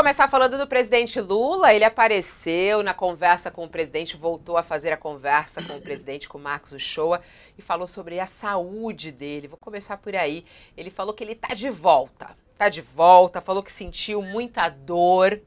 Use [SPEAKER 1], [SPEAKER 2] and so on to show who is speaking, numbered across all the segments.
[SPEAKER 1] começar falando do presidente Lula. Ele apareceu na conversa com o presidente, voltou a fazer a conversa com o presidente, com o Marcos Uchoa, e falou sobre a saúde dele. Vou começar por aí. Ele falou que ele está de volta. Está de volta, falou que sentiu muita dor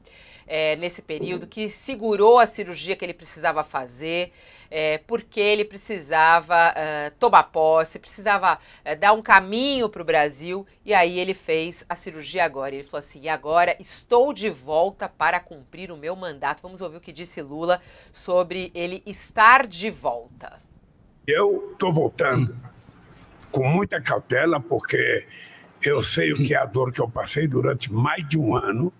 [SPEAKER 1] é, nesse período, que segurou a cirurgia que ele precisava fazer, é, porque ele precisava é, tomar posse, precisava é, dar um caminho para o Brasil, e aí ele fez a cirurgia agora. Ele falou assim: e agora estou de volta para cumprir o meu mandato. Vamos ouvir o que disse Lula sobre ele estar de volta.
[SPEAKER 2] Eu estou voltando com muita cautela, porque eu sei o que é a dor que eu passei durante mais de um ano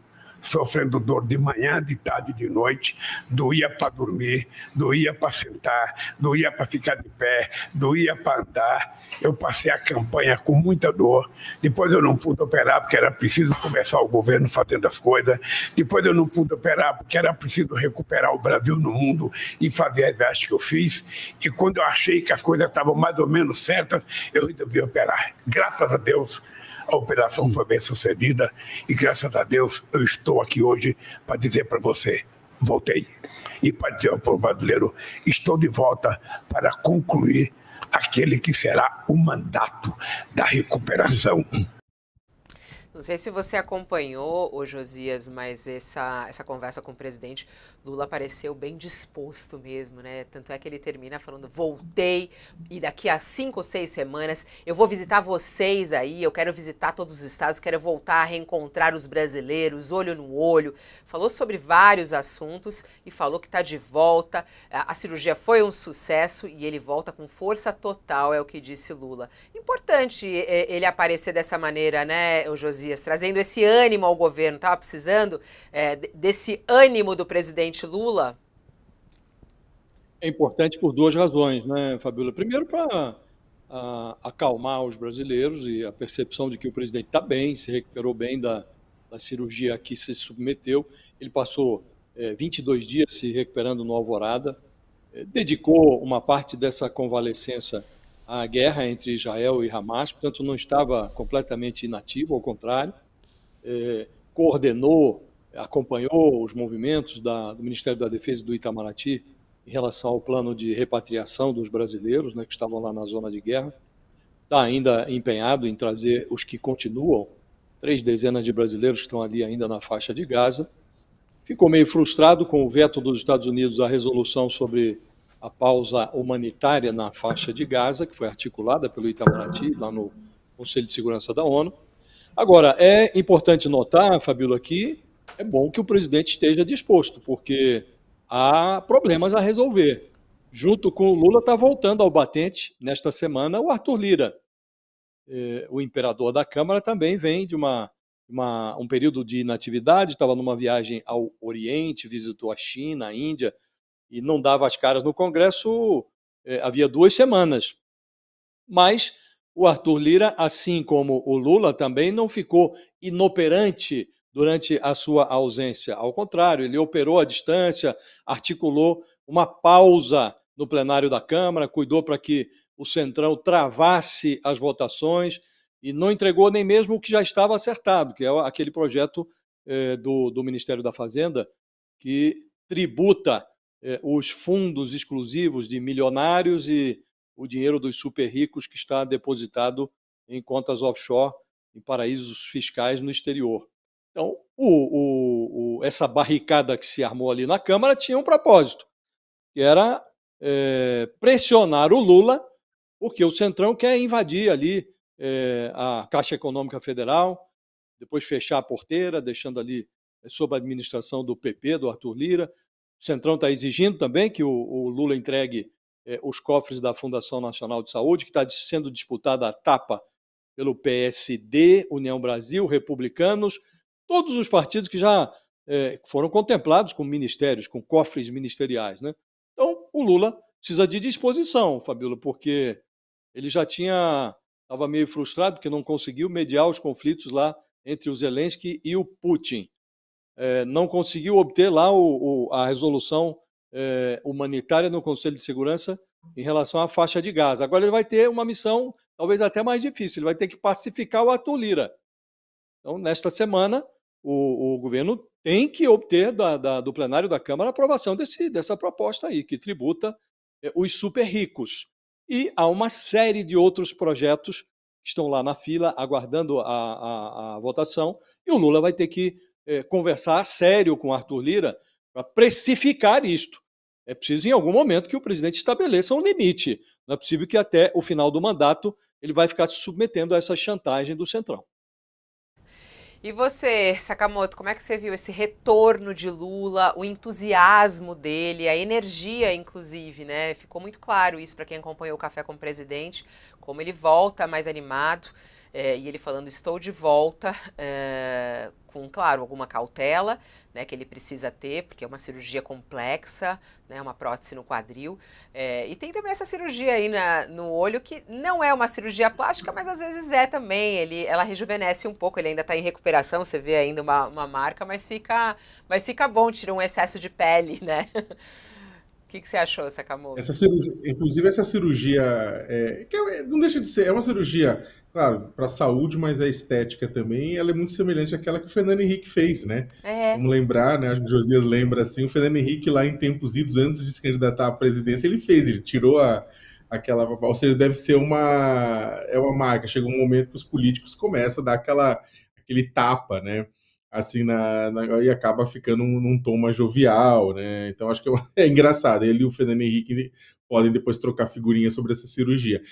[SPEAKER 2] sofrendo dor de manhã, de tarde, de noite, doía para dormir, doía para sentar, doía para ficar de pé, doía para andar. Eu passei a campanha com muita dor. Depois eu não pude operar porque era preciso começar o governo fazendo as coisas. Depois eu não pude operar porque era preciso recuperar o Brasil no mundo e fazer as viagens que eu fiz. E quando eu achei que as coisas estavam mais ou menos certas, eu resolvi operar. Graças a Deus, a operação foi bem sucedida e, graças a Deus, eu estou aqui hoje para dizer para você: voltei. E para dizer ao povo brasileiro: estou de volta para concluir aquele que será o mandato da recuperação
[SPEAKER 1] não sei se você acompanhou, ô Josias, mas essa, essa conversa com o presidente Lula pareceu bem disposto mesmo, né? Tanto é que ele termina falando: voltei e daqui a cinco ou seis semanas eu vou visitar vocês aí, eu quero visitar todos os estados, quero voltar a reencontrar os brasileiros, olho no olho. Falou sobre vários assuntos e falou que está de volta. A cirurgia foi um sucesso e ele volta com força total, é o que disse Lula. Importante ele aparecer dessa maneira, né, ô Josias? dias, trazendo esse ânimo ao governo. Estava precisando é, desse ânimo do presidente Lula?
[SPEAKER 3] É importante por duas razões, né, Fabíola? Primeiro, para acalmar os brasileiros e a percepção de que o presidente está bem, se recuperou bem da, da cirurgia a que se submeteu. Ele passou é, 22 dias se recuperando no Alvorada, é, dedicou uma parte dessa convalescença a guerra entre Israel e Hamas, portanto, não estava completamente inativo, ao contrário, é, coordenou, acompanhou os movimentos da, do Ministério da Defesa e do Itamaraty em relação ao plano de repatriação dos brasileiros né, que estavam lá na zona de guerra. Está ainda empenhado em trazer os que continuam, três dezenas de brasileiros que estão ali ainda na faixa de Gaza. Ficou meio frustrado com o veto dos Estados Unidos à resolução sobre a pausa humanitária na faixa de Gaza, que foi articulada pelo Itamaraty, lá no Conselho de Segurança da ONU. Agora, é importante notar, Fabíola, que é bom que o presidente esteja disposto, porque há problemas a resolver. Junto com o Lula, está voltando ao batente, nesta semana, o Arthur Lira. É, o imperador da Câmara também vem de uma, uma um período de inatividade, estava numa viagem ao Oriente, visitou a China, a Índia, e não dava as caras no Congresso eh, havia duas semanas. Mas o Arthur Lira, assim como o Lula, também não ficou inoperante durante a sua ausência. Ao contrário, ele operou à distância, articulou uma pausa no plenário da Câmara, cuidou para que o Centrão travasse as votações e não entregou nem mesmo o que já estava acertado, que é aquele projeto eh, do, do Ministério da Fazenda que tributa é, os fundos exclusivos de milionários e o dinheiro dos super ricos que está depositado em contas offshore, em paraísos fiscais no exterior. Então, o, o, o, essa barricada que se armou ali na Câmara tinha um propósito, que era é, pressionar o Lula, porque o Centrão quer invadir ali é, a Caixa Econômica Federal, depois fechar a porteira, deixando ali é, sob a administração do PP, do Arthur Lira, o Centrão está exigindo também que o, o Lula entregue eh, os cofres da Fundação Nacional de Saúde, que está sendo disputada a tapa pelo PSD, União Brasil, Republicanos, todos os partidos que já eh, foram contemplados com ministérios, com cofres ministeriais. Né? Então, o Lula precisa de disposição, Fabíola, porque ele já tinha estava meio frustrado porque não conseguiu mediar os conflitos lá entre o Zelensky e o Putin é, não conseguiu obter lá o, o, a resolução é, humanitária no Conselho de Segurança em relação à faixa de gás. Agora ele vai ter uma missão talvez até mais difícil, ele vai ter que pacificar o Atulira. Então, nesta semana, o, o governo tem que obter da, da, do plenário da Câmara a aprovação desse, dessa proposta aí, que tributa é, os super ricos. E há uma série de outros projetos que estão lá na fila, aguardando a, a, a votação, e o Lula vai ter que é, conversar a sério com Arthur Lira para precificar isto. É preciso, em algum momento, que o presidente estabeleça um limite. Não é possível que até o final do mandato ele vai ficar se submetendo a essa chantagem do Centrão.
[SPEAKER 1] E você, Sakamoto, como é que você viu esse retorno de Lula, o entusiasmo dele, a energia, inclusive, né? Ficou muito claro isso para quem acompanhou o Café com o Presidente, como ele volta mais animado, é, e ele falando, estou de volta, é, com, claro, alguma cautela, né, que ele precisa ter, porque é uma cirurgia complexa, né, uma prótese no quadril. É, e tem também essa cirurgia aí na, no olho, que não é uma cirurgia plástica, mas às vezes é também. Ele, ela rejuvenesce um pouco, ele ainda está em recuperação, você vê ainda uma, uma, marca, mas fica, mas fica bom, tira um excesso de pele, né? O que, que você achou, Sakamoto? Essa cirurgia,
[SPEAKER 3] inclusive essa cirurgia, é, que é, não deixa de ser, é uma cirurgia claro, para a saúde, mas a estética também, ela é muito semelhante àquela que o Fernando Henrique fez, né? É. Vamos lembrar, né? Acho que o Josias lembra assim, o Fernando Henrique lá em tempos idos, antes de se candidatar à presidência, ele fez, ele tirou a, aquela, ou seja, deve ser uma é uma marca, chega um momento que os políticos começam a dar aquela aquele tapa, né? Assim, na, na e acaba ficando um, num tom mais jovial, né? Então acho que é, é engraçado. Ele e o Fernando Henrique podem depois trocar figurinha sobre essa cirurgia.